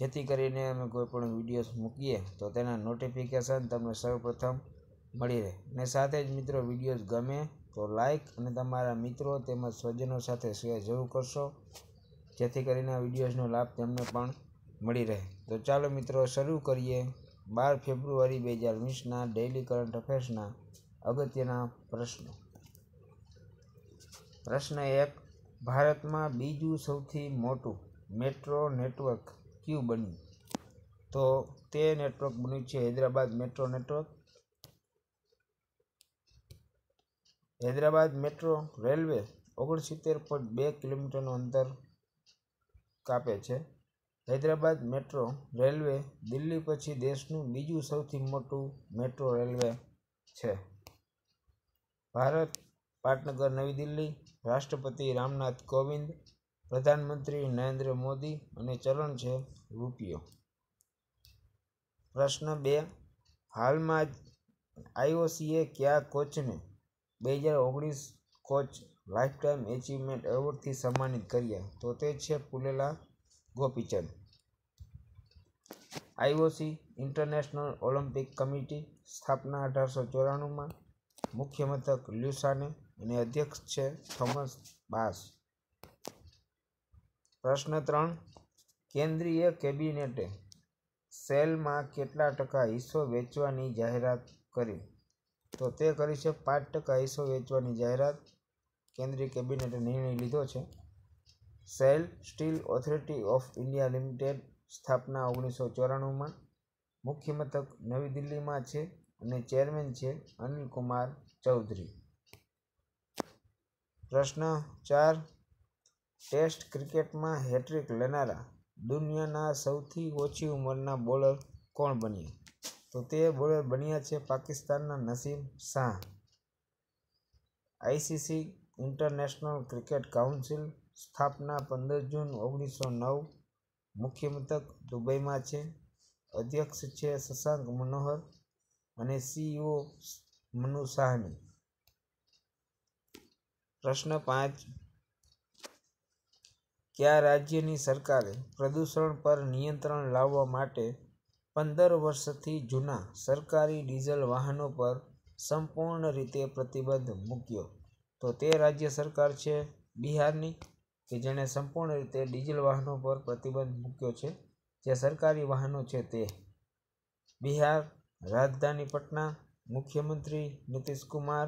જેથી કરીને અમે કોઈપણ વિડીયોઝ મૂકીએ તો તેના નોટિફિકેશન તમને સૌપ્રથમ મળી રહે અને સાથે જ મિત્રો વિડીયોઝ ગમે તો લાઇક અને તમારા મિત્રો તેમજ સ્વજનો સાથે શેર જરૂર કરશો જેથી કરીને આ વિડીયોઝનો લાભ તેમને પણ મળી રહે તો ચાલો મિત્રો શરૂ કરીએ બાર ફેબ્રુઆરી બે હજાર વીસના ડેઇલી કરંટ અફેર્સના અગત્યના પ્રશ્નો પ્રશ્ન એક ભારતમાં બીજું સૌથી મોટું મેટ્રો નેટવર્ક ક્યુ બન્યું તો તે નેટવર્ક બન્યું છે Hyderabad metro network Hyderabad metro railway ઓગણસિત્તેર પોઈન્ટ બે કિલોમીટરનું અંતર કાપે છે હૈદરાબાદ મેટ્રો રેલવે દિલ્હી પછી દેશનું બીજું સૌથી મોટું મેટ્રો રેલવે છે ભારત પાટનગર નવી દિલ્હી રાષ્ટ્રપતિ રામનાથ કોવિંદ પ્રધાનમંત્રી નરેન્દ્ર મોદી અને ચલણ છે રૂપિયો પ્રશ્ન બે હાલમાં જ આઈઓસીએ કયા કોચને બે હજાર ઓગણીસ કોચ લાઈફ ટાઈમ એચિવમેન્ટ એવોર્ડથી સન્માનિત કર્યા તો તે છે Pullela Gopichand IOC international Olympic committee સ્થાપના અઢારસો ચોરાણુંમાં મુખ્ય મથક લ્યુસાને અને અધ્યક્ષ છે થોમસ બાસ પ્રશ્ન ત્રણ કેન્દ્રીય કેબિનેટે સેલમાં કેટલા ટકા હિસ્સો વેચવાની જાહેરાત કરી તો તે કરી છે પાંચ ટકા હિસ્સો વેચવાની જાહેરાત કેન્દ્રીય કેબિનેટે નિર્ણય લીધો છે SAIL steel authority of India limited સ્થાપના ઓગણીસો ચોરાણુંમાં મુખ્ય મથક નવી દિલ્હીમાં છે અને ચેરમેન છે અનિલ કુમાર ચૌધરી પ્રશ્ન ચાર ટેસ્ટ ક્રિકેટમાં હેટ્રિક લેનારા દુનિયાના સૌથી ઓછી ઉંમરના બોલર કોણ બન્યા તો તે બોલર બન્યા છે પાકિસ્તાનના Naseem Shah ICC international cricket council સ્થાપના પંદર જૂન ઓગણીસો નવ મુખ્ય મથક દુબઈમાં છે અધ્યક્ષ છે શશાંક મનોહર અને સીઈઓ મનુ શાહની પ્રશ્ન પાંચ કે રાજ્યની સરકારે પ્રદૂષણ પર નિયંત્રણ લાવવા માટે પંદર વર્ષથી જૂના સરકારી ડીઝલ વાહનો પર સંપૂર્ણ રીતે પ્રતિબંધ મૂક્યો તો તે રાજ્ય સરકાર છે બિહારની કે જેણે સંપૂર્ણ રીતે ડીઝલ વાહનો પર પ્રતિબંધ મૂક્યો છે જે સરકારી વાહનો છે તે બિહાર રાજધાની પટના મુખ્યમંત્રી નીતિશ કુમાર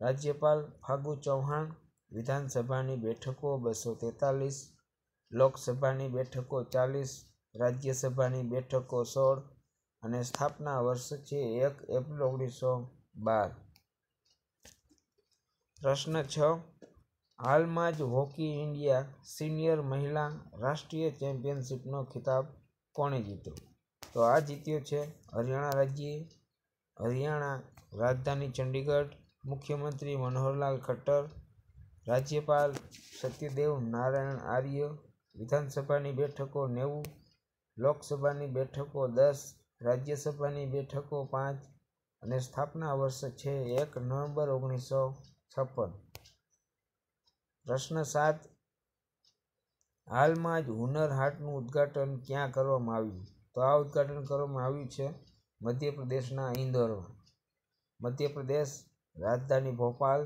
રાજ્યપાલ ફાગુ ચૌહાણ વિધાનસભાની બેઠકો બસો તેતાલીસ લોકસભાની બેઠકો ચાલીસ રાજ્યસભાની બેઠકો સોળ અને સ્થાપના વર્ષ છે એક એપ્રિલ ઓગણીસો બાર પ્રશ્ન છ હાલમાં જ હોકી ઇન્ડિયા સિનિયર મહિલા રાષ્ટ્રીય ચેમ્પિયનશિપનો ખિતાબ કોણે જીત્યો તો આ જીત્યો છે હરિયાણા રાજ્યે હરિયાણા રાજધાની ચંડીગઢ મુખ્યમંત્રી મનોહરલાલ ખટ્ટર રાજ્યપાલ સત્યદેવ નારાયણ આર્ય વિધાનસભાની બેઠકો નેવું લોકસભાની બેઠકો દસ રાજ્યસભાની બેઠકો પાંચ અને સ્થાપના વર્ષ છે એક નવેમ્બર ઓગણીસો છપ્પન પ્રશ્ન સાત હાલમાં જ હુનર હાટનું ઉદ્ઘાટન ક્યાં કરવામાં આવ્યું તો આ ઉદ્ઘાટન કરવામાં આવ્યું છે મધ્યપ્રદેશના ઇન્દોરમાં મધ્યપ્રદેશ રાજધાની ભોપાલ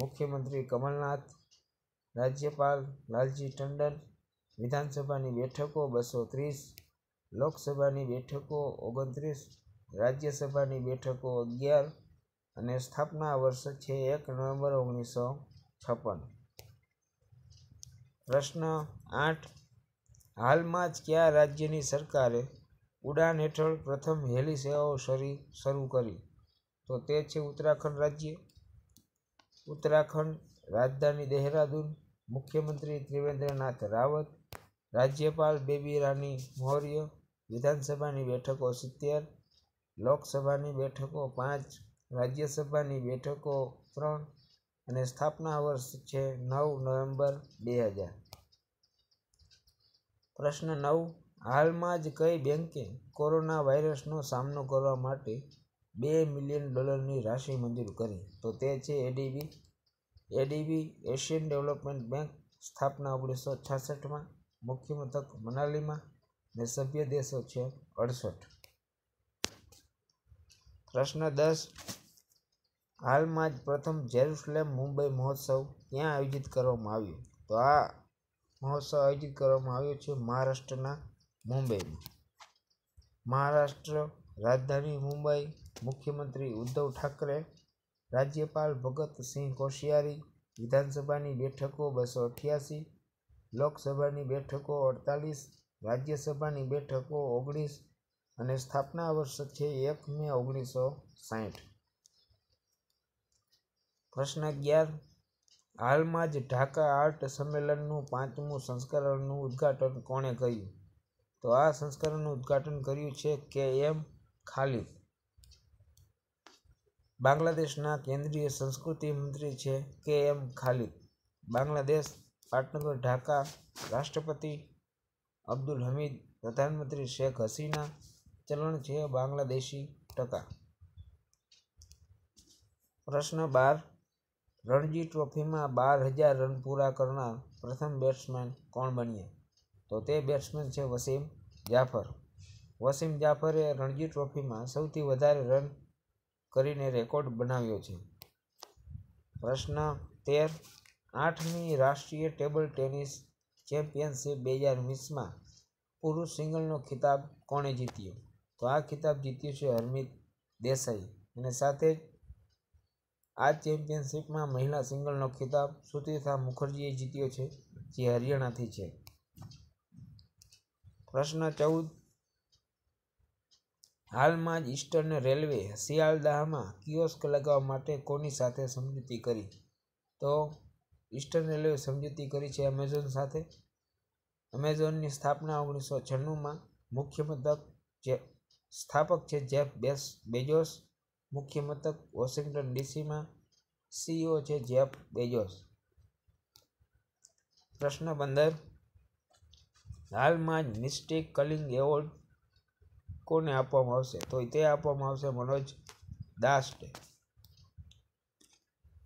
મુખ્યમંત્રી કમલનાથ રાજ્યપાલ લાલજી ટંડન વિધાનસભાની બેઠકો બસો ત્રીસ લોકસભાની બેઠકો ઓગણત્રીસ રાજ્યસભાની બેઠકો અગિયાર અને સ્થાપના વર્ષ છે એક નવેમ્બર ઓગણીસો છપ્પન પ્રશ્ન આઠ હાલમાં જ કયા રાજ્યની સરકારે ઉડાન હેઠળ પ્રથમ હેલી સેવાઓ શરી શરૂ કરી તો તે છે ઉત્તરાખંડ રાજ્ય ઉત્તરાખંડ રાજધાની દેહરાદૂન મુખ્યમંત્રી ત્રિવેન્દ્રનાથ રાવત રાજ્યપાલ બેબી રાની મૌર્ય વિધાનસભાની બેઠકો સિત્તેર લોકસભાની બેઠકો પાંચ રાજ્યસભાની બેઠકો ત્રણ અને સ્થાપના વર્ષ છે નવ નવેમ્બર બે હજાર પ્રશ્ન નવ હાલમાં જ કઈ બેંકે કોરોના વાયરસનો સામનો કરવા માટે બે મિલિયન ડોલરની રાશિ મંજૂર કરી તો તે છે ADB ADB Asian development bank સ્થાપના ઓગણીસો છાસઠમાં મુખ્ય મથક મનાલીમાં ને સભ્ય દેશો છે અડસઠ પ્રશ્ન દસ હાલમાં જ પ્રથમ જેરુસલેમ મુંબઈ મહોત્સવ ક્યાં આયોજિત કરવામાં આવ્યો તો આ મહોત્સવ આયોજિત કરવામાં આવ્યો છે મહારાષ્ટ્રના મુંબઈમાં મહારાષ્ટ્ર રાજધાની મુંબઈ મુખ્યમંત્રી ઉદ્ધવ ઠાકરે રાજ્યપાલ ભગતસિંહ કોશિયારી વિધાનસભાની બેઠકો બસો અઠ્યાસી લોકસભાની બેઠકો અડતાલીસ રાજ્યસભાની બેઠકો ઓગણીસ અને સ્થાપના વર્ષ છે એક મે ઓગણીસો સાહીઠ પ્રશ્ન અગિયાર હાલમાં જ ઢાકા આર્ટ સંમેલનનું પાંચમું સંસ્કરણનું ઉદ્ઘાટન કોણે કર્યું તો આ સંસ્કરણનું ઉદ્ઘાટન કર્યું છે કે એમ ખાલિદ બાંગ્લાદેશના કેન્દ્રીય સંસ્કૃતિ મંત્રી છે કે એમ ખાલિદ બાંગ્લાદેશ પાટનગર ઢાકા રાષ્ટ્રપતિ અબ્દુલ હમીદ પ્રધાનમંત્રી શેખ હસીના ચલણ છે બાંગ્લાદેશી ટકા પ્રશ્ન બાર રણજી ટ્રોફીમાં બાર હજાર રન પૂરા કરનાર પ્રથમ બેટ્સમેન કોણ બન્યા તો તે બેટ્સમેન છે વસીમ જાફર વસીમ જાફરે રણજી ટ્રોફીમાં સૌથી વધારે રન કરીને રેકોર્ડ બનાવ્યો છે પ્રશ્ન તેર આઠમી રાષ્ટ્રીય ટેબલ ટેનિસ ચેમ્પિયનશિપ બે હજાર વીસમાં પુરુષ સિંગલનો ખિતાબ કોણે જીત્યો તો આ ખિતાબ જીત્યો છે હરમિત દેસાઈ અને સાથે જ આ ચેમ્પિયનશિપમાં મહિલા સિંગલનો ખિતાબ સુતિથા મુખર્જીએ જીત્યો છે જે હરિયાણાથી છે પ્રશ્ન ચૌદ હાલમાં જ ઈસ્ટર્ન રેલવે સિયાલદાહમાં કિયોસ્ક લગાવવા માટે કોની સાથે સમજૂતી કરી તો ઈસ્ટર્ન રેલવે સમજૂતી કરી છે એમેઝોન સાથે એમેઝોનની સ્થાપના ઓગણીસો છન્નુંમાં મુખ્ય મથક જે સ્થાપક છે જેફ બેસ બેજોસ મુખ્ય મથક વોશિંગ્ટન ડીસીમાં સીઈઓ છે જેફ બેજોસ પ્રશ્ન પંદર હાલમાં જ મિસ્ટેક કલિંગ એવોર્ડ કોને આપવામાં આવશે તો તે આપવામાં આવશે મનોજ દાસને